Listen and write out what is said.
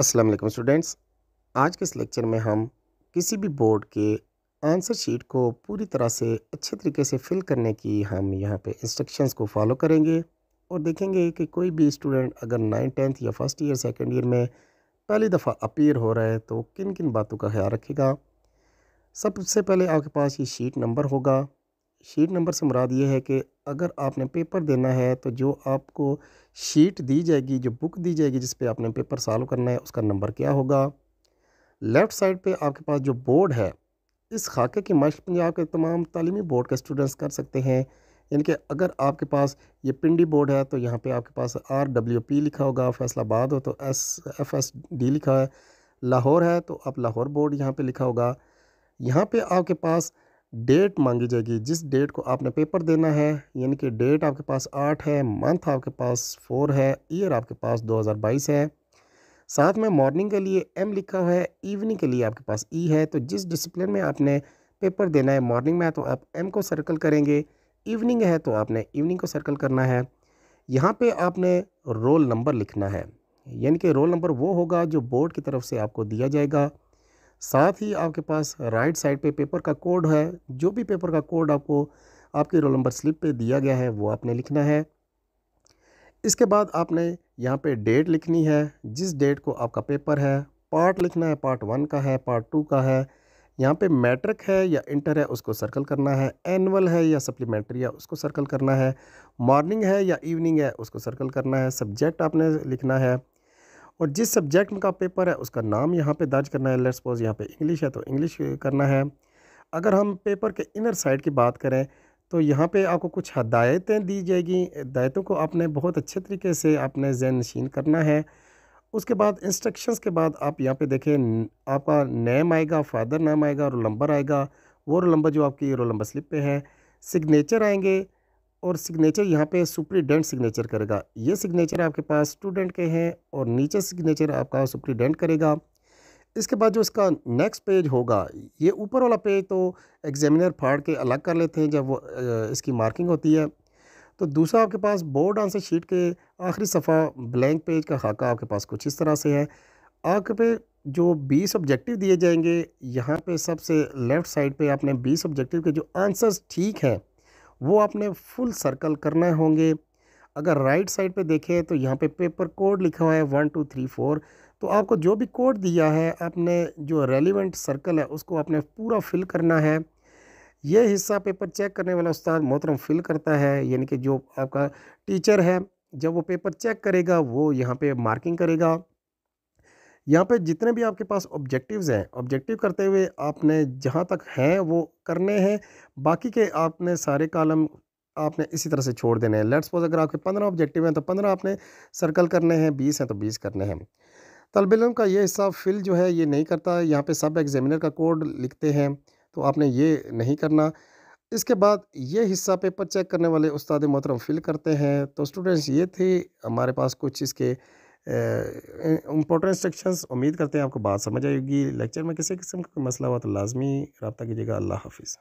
Aslam students आज के इस लेक्चर में हम किसी भी बोर्ड के आंसर शीट को पूरी तरह से अच्छे तरीके से फिल करने की हम यहाँ पे इंस्ट्रक्शंस को फॉलो करेंगे और देखेंगे कि कोई भी स्टूडेंट अगर नाइन टेंथ या फर्स्ट ईयर सेकेंड ईयर में पहली दफ़ा अपीयर हो रहा है तो किन किन बातों का ख्याल रखेगा सबसे पहले आपके पास ये शीट नंबर होगा शीट नंबर से मुराद ये है कि अगर आपने पेपर देना है तो जो आपको शीट दी जाएगी जो बुक दी जाएगी जिस पे आपने पेपर सॉल्व करना है उसका नंबर क्या होगा लेफ़्ट साइड पे आपके पास जो बोर्ड है इस खाके की मश पंजाब के तमाम तलीमी बोर्ड के स्टूडेंट्स कर सकते हैं यानी कि अगर आपके पास ये पिंडी बोर्ड है तो यहाँ पे आपके पास आर डब्ल्यू पी लिखा होगा फैसलाबाद हो तो एस एफ एस डी लिखा है लाहौर है तो आप लाहौर बोर्ड यहाँ पर लिखा होगा यहाँ पे आपके पास डेट मांगी जाएगी जिस डेट को आपने पेपर देना है यानी कि डेट आपके पास आठ है मंथ आपके पास फोर है ईयर आपके पास 2022 है साथ में मॉर्निंग के लिए एम लिखा हुआ है इवनिंग के लिए आपके पास ई e है तो जिस डिसिप्लिन में आपने पेपर देना है मॉर्निंग में है तो आप एम को सर्कल करेंगे इवनिंग है तो आपने इवनिंग को सर्कल करना है यहाँ पर आपने रोल नंबर लिखना है यानी कि रोल नंबर वो होगा जो बोर्ड की तरफ से आपको दिया जाएगा साथ ही आपके पास राइट साइड पे पेपर का कोड है जो भी पेपर का कोड आपको आपके रोल नंबर स्लिप पे दिया गया है वो आपने लिखना है इसके बाद आपने यहाँ पे डेट लिखनी है जिस डेट को आपका पेपर है पार्ट लिखना है पार्ट वन का है पार्ट टू का है यहाँ पे मैट्रिक है या इंटर है उसको सर्कल करना है एनअल है या सप्लीमेंट्री है उसको सर्कल करना है मॉर्निंग है या इवनिंग है उसको सर्कल करना है सब्जेक्ट आपने लिखना है और जिस सब्जेक्ट में का पेपर है उसका नाम यहाँ पे दर्ज करना है लेट्स सपोज यहाँ पे इंग्लिश है तो इंग्लिश करना है अगर हम पेपर के इनर साइड की बात करें तो यहाँ पे आपको कुछ हदायतें दी जाएगी हदायतों को आपने बहुत अच्छे तरीके से आपने जैन नशीन करना है उसके बाद इंस्ट्रक्शंस के बाद आप यहाँ पे देखें आपका नेम आएगा फादर नेम आएगा रोल नंबर आएगा वो रोल नंबर जो आपकी रोल नंबर स्लिप पे है सिग्नेचर आएंगे और सिग्नेचर यहाँ पे सुप्रीडेंट सिग्नेचर करेगा ये सिग्नेचर आपके पास स्टूडेंट के हैं और नीचे सिग्नेचर आपका सुप्रीडेंट करेगा इसके बाद जो इसका नेक्स्ट पेज होगा ये ऊपर वाला पेज तो एग्जामिनर फाड़ के अलग कर लेते हैं जब वो इसकी मार्किंग होती है तो दूसरा आपके पास बोर्ड आंसर शीट के आखिरी सफ़ा ब्लैंक पेज का खाका आपके पास कुछ इस तरह से है आपके पे जो बीस ऑब्जेक्टिव दिए जाएंगे यहाँ पे सबसे लेफ़्ट साइड पे आपने बीस ऑब्जेक्टिव के जो आंसर्स ठीक हैं वो आपने फुल सर्कल करने होंगे अगर राइट साइड पे देखें तो यहाँ पे पेपर कोड लिखा हुआ है वन टू थ्री फोर तो आपको जो भी कोड दिया है आपने जो रेलिवेंट सर्कल है उसको आपने पूरा फिल करना है ये हिस्सा पेपर चेक करने वाला उस्ताद मोहतरम फिल करता है यानी कि जो आपका टीचर है जब वो पेपर चेक करेगा वो यहाँ पे मार्किंग करेगा यहाँ पे जितने भी आपके पास ऑब्जेक्टिव्स हैं ऑब्जेक्टिव करते हुए आपने जहाँ तक हैं वो करने हैं बाकी के आपने सारे कालम आपने इसी तरह से छोड़ देने हैं लेट्स सपोज अगर आपके पंद्रह ऑब्जेक्टिव हैं तो पंद्रह आपने सर्कल करने हैं बीस हैं तो बीस करने हैं तलबिल का ये हिस्सा फिल जो है ये नहीं करता यहाँ पर सब एग्जामिनर का कोड लिखते हैं तो आपने ये नहीं करना इसके बाद ये हिस्सा पेपर चेक करने वाले उस्ताद मोहतरम फिल करते हैं तो स्टूडेंट्स ये थे हमारे पास कुछ इसके इंपॉर्टेंट सेक्शंस उम्मीद करते हैं आपको बात समझ आएगी लेक्चर में किसी किस्म का मसला हुआ तो लाजमी रबता कीजिएगा अल्लाह हाफिज़